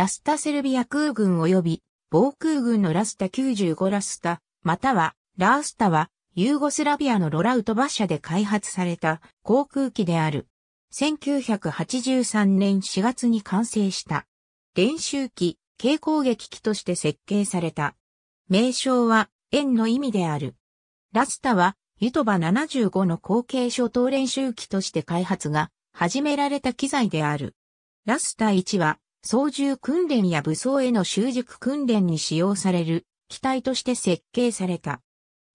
ラスタセルビア空軍及び防空軍のラスタ95ラスタ、またはラースタはユーゴスラビアのロラウトバ車で開発された航空機である。1983年4月に完成した。練習機、軽攻撃機として設計された。名称は円の意味である。ラスタはユトバ75の後継初等練習機として開発が始められた機材である。ラスタ1は操縦訓練や武装への習熟訓練に使用される機体として設計された。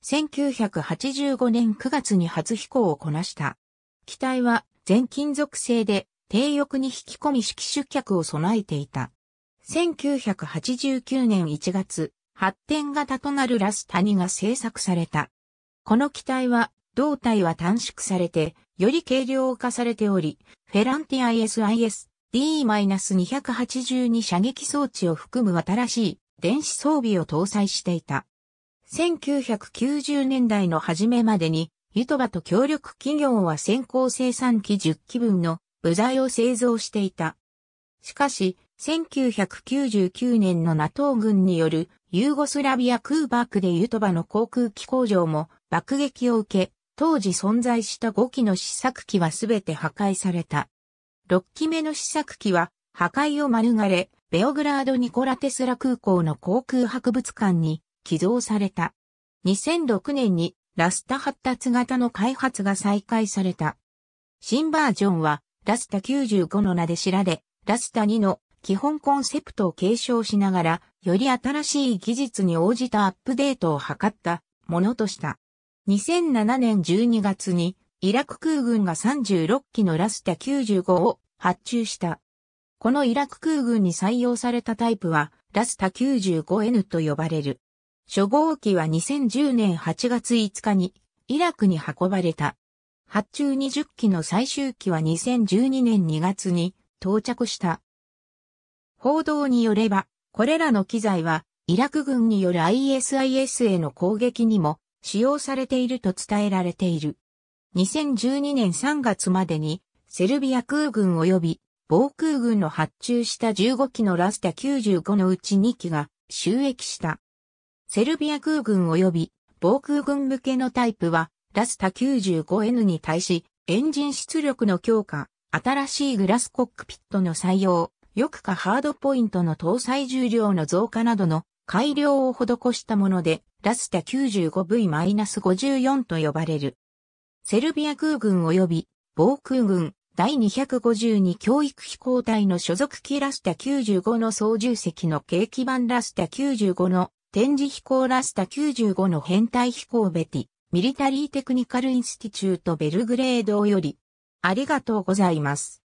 1985年9月に初飛行をこなした。機体は全金属製で低翼に引き込み式出脚を備えていた。1989年1月、発展型となるラスタニが製作された。この機体は、胴体は短縮されて、より軽量化されており、フェランティア s i s D-282 射撃装置を含む新しい電子装備を搭載していた。1990年代の初めまでに、ユトバと協力企業は先行生産機10機分の部材を製造していた。しかし、1999年の NATO 軍によるユーゴスラビア空爆でユトバの航空機工場も爆撃を受け、当時存在した5機の試作機はすべて破壊された。6機目の試作機は破壊を免れ、ベオグラード・ニコラ・テスラ空港の航空博物館に寄贈された。2006年にラスタ発達型の開発が再開された。新バージョンはラスタ95の名で知られ、ラスタ2の基本コンセプトを継承しながら、より新しい技術に応じたアップデートを図ったものとした。2007年12月にイラク空軍が36機のラスタ95を発注した。このイラク空軍に採用されたタイプは、ラスタ 95N と呼ばれる。初号機は2010年8月5日に、イラクに運ばれた。発注20機の最終機は2012年2月に到着した。報道によれば、これらの機材は、イラク軍による ISIS への攻撃にも使用されていると伝えられている。2012年3月までに、セルビア空軍及び防空軍の発注した15機のラスタ95のうち2機が収益した。セルビア空軍及び防空軍向けのタイプは、ラスタ 95N に対し、エンジン出力の強化、新しいグラスコックピットの採用、翼下ハードポイントの搭載重量の増加などの改良を施したもので、ラスタ 95V-54 と呼ばれる。セルビア空軍及び防空軍第252教育飛行隊の所属機ラスタ95の操縦席の軽機版ラスタ95の展示飛行ラスタ95の編隊飛行ベティ、ミリタリーテクニカルインスティチュートベルグレードより、ありがとうございます。